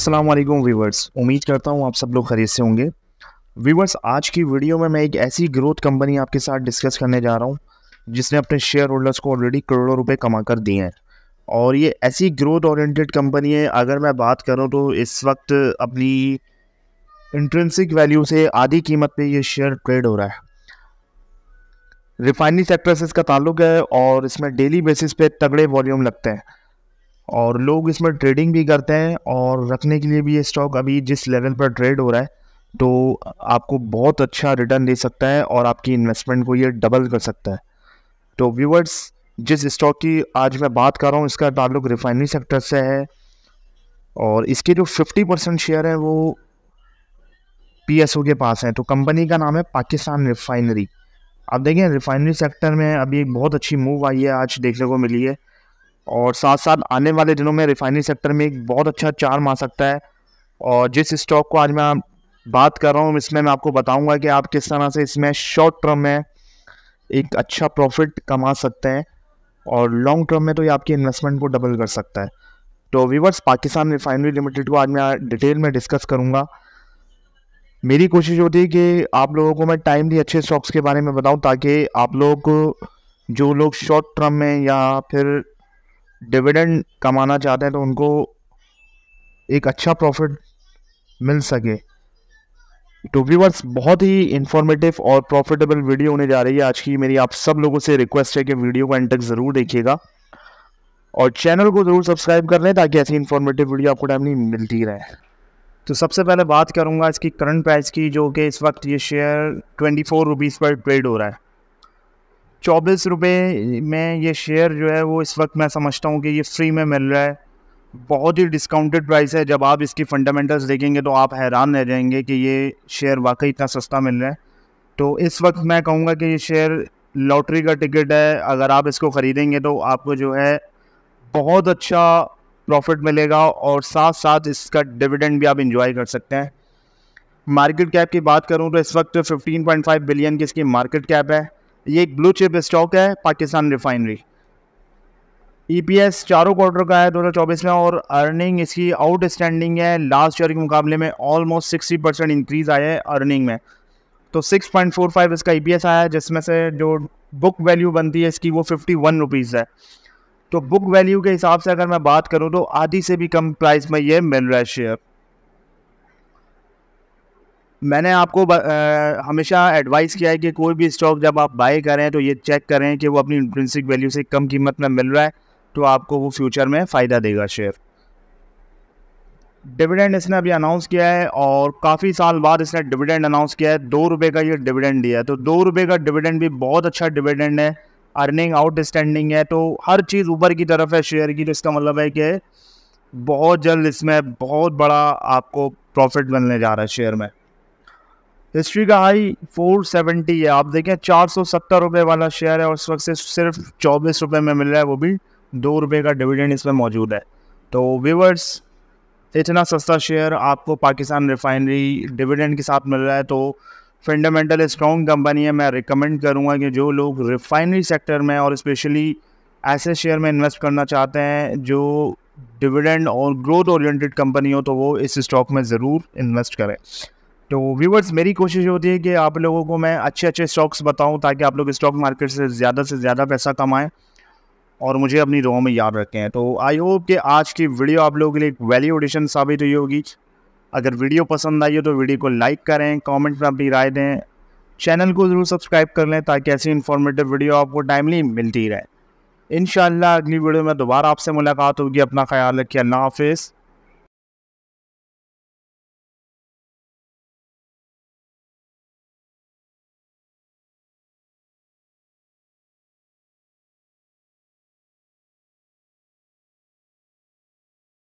Aslam viewers उम्मीद करता हूँ आप सब लोग खरीद से होंगे व्यूवर्स आज की वीडियो में मैं एक ऐसी ग्रोथ कंपनी आपके साथ डिस्कस करने जा रहा हूँ जिसने अपने शेयर होल्डर्स को ऑलरेडी करोड़ों रुपए कमा कर दिए हैं और ये ऐसी ग्रोथ ओरिएंटेड कंपनी है अगर मैं बात करूँ तो इस वक्त अपनी इंट्रेंसिक वैल्यू से आधी कीमत पर यह शेयर ट्रेड हो रहा है रिफाइनरी सेक्टर से इसका ताल्लुक है और इसमें डेली बेसिस पे तगड़े वॉल्यूम लगते हैं और लोग इसमें ट्रेडिंग भी करते हैं और रखने के लिए भी ये स्टॉक अभी जिस लेवल पर ट्रेड हो रहा है तो आपको बहुत अच्छा रिटर्न दे सकता है और आपकी इन्वेस्टमेंट को ये डबल कर सकता है तो व्यूवर्स जिस स्टॉक की आज मैं बात कर रहा हूँ इसका ताल्लुक रिफाइनरी सेक्टर से है और इसके जो 50 परसेंट शेयर हैं वो पी के पास हैं तो कंपनी का नाम है पाकिस्तान रिफाइनरी आप देखें रिफाइनरी सेक्टर में अभी एक बहुत अच्छी मूव आई है आज देखने को मिली है और साथ साथ आने वाले दिनों में रिफाइनरी सेक्टर में एक बहुत अच्छा चार्म आ सकता है और जिस स्टॉक को आज मैं बात कर रहा हूँ इसमें मैं आपको बताऊँगा कि आप किस तरह से इसमें शॉर्ट टर्म में एक अच्छा प्रॉफिट कमा सकते हैं और लॉन्ग टर्म में तो ये आपकी इन्वेस्टमेंट को डबल कर सकता है तो वीवर्स पाकिस्तान रिफाइनरी लिमिटेड को आज मैं डिटेल में डिस्कस करूँगा मेरी कोशिश होती है कि आप लोगों को मैं टाइमली अच्छे स्टॉक्स के बारे में बताऊं ताकि आप लोग जो लोग शॉर्ट टर्म में या फिर डिविडेंड कमाना चाहते हैं तो उनको एक अच्छा प्रॉफिट मिल सके तो व्यूवर्स बहुत ही इन्फॉर्मेटिव और प्रॉफिटेबल वीडियो होने जा रही है आज की मेरी आप सब लोगों से रिक्वेस्ट है कि वीडियो को एंड तक ज़रूर देखिएगा और चैनल को ज़रूर सब्सक्राइब कर लें ताकि ऐसी इन्फॉर्मेटिव वीडियो आपको टाइमली मिलती रहे तो सबसे पहले बात करूँगा इसकी करंट प्राइस की जो कि इस वक्त ये शेयर ट्वेंटी फोर रुपीज़ पर ट्रेड हो रहा है चौबीस रुपये में ये शेयर जो है वो इस वक्त मैं समझता हूँ कि ये फ्री में मिल रहा है बहुत ही डिस्काउंटेड प्राइस है जब आप इसकी फंडामेंटल्स देखेंगे तो आप हैरान रह जाएंगे कि ये शेयर वाकई इतना सस्ता मिल रहा है तो इस वक्त मैं कहूँगा कि ये शेयर लॉटरी का टिकट है अगर आप इसको ख़रीदेंगे तो आपको जो है बहुत अच्छा प्रॉफिट मिलेगा और साथ साथ इसका डिविडेंड भी आप इंजॉय कर सकते हैं मार्केट कैप की बात करूँ तो इस वक्त 15.5 बिलियन की इसकी मार्केट कैप है ये एक ब्लू चिप स्टॉक है पाकिस्तान रिफाइनरी ईपीएस चारों क्वार्टर का है 2024 में और अर्निंग इसकी आउटस्टैंडिंग है लास्ट ईयर के मुकाबले में ऑलमोस्ट 60 परसेंट इंक्रीज़ आया है अर्निंग में तो 6.45 इसका ईपीएस e आया है जिसमें से जो बुक वैल्यू बनती है इसकी वो फिफ्टी वन रुपीज़ है तो बुक वैल्यू के हिसाब से अगर मैं बात करूँ तो आधी से भी कम प्राइस में ये मिल रहा है शेयर मैंने आपको आ, हमेशा एडवाइस किया है कि कोई भी स्टॉक जब आप बाय करें तो ये चेक करें कि वो अपनी इंट्रेंसिक वैल्यू से कम कीमत में मिल रहा है तो आपको वो फ्यूचर में फ़ायदा देगा शेयर डिविडेंड इसने अभी अनाउंस किया है और काफ़ी साल बाद इसने डिविडेंड अनाउंस किया है दो रुपये का ये डिविडेंड दिया है तो दो रुपये का डिविडेंड भी बहुत अच्छा डिविडेंड है अर्निंग आउटस्टैंडिंग है तो हर चीज़ ऊपर की तरफ है शेयर की तो इसका मतलब है कि बहुत जल्द इसमें बहुत बड़ा आपको प्रॉफिट मिलने जा रहा है शेयर में हिस्ट्री का हाई 470 है आप देखें चार सौ सत्तर रुपये वाला शेयर है और उस वक्त से सिर्फ चौबीस रुपये में मिल रहा है वो भी दो रुपये का डिविडेंड इसमें मौजूद है तो व्यूवर्स इतना सस्ता शेयर आपको पाकिस्तान रिफाइनरी डिविडेंड के साथ मिल रहा है तो फंडामेंटल स्ट्रॉन्ग कंपनी है मैं रिकमेंड करूँगा कि जो लोग रिफाइनरी सेक्टर में और इस्पेशली ऐसे शेयर में इन्वेस्ट करना चाहते हैं जो डिविडेंड और ग्रोथ ओरिएंटेड कंपनी हो तो वो इस स्टॉक में ज़रूर इन्वेस्ट करें तो व्यूवर्स मेरी कोशिश होती है कि आप लोगों को मैं अच्छे अच्छे स्टॉक्स बताऊं ताकि आप लोग स्टॉक मार्केट से ज़्यादा से ज़्यादा पैसा कमाएं और मुझे अपनी रोह में याद रखें तो आई होप कि आज की वीडियो आप लोगों के लिए एक वैल्यू एडिशन साबित हुई होगी अगर वीडियो पसंद आई हो तो वीडियो को लाइक करें कमेंट में अपनी राय दें चैनल को ज़रूर सब्सक्राइब कर लें ताकि ऐसी इन्फॉर्मेटिव वीडियो आपको टाइमली मिलती रहे इन अगली वीडियो में दोबारा आपसे मुलाकात होगी अपना ख्याल रखिए अल्लाह हाफिज़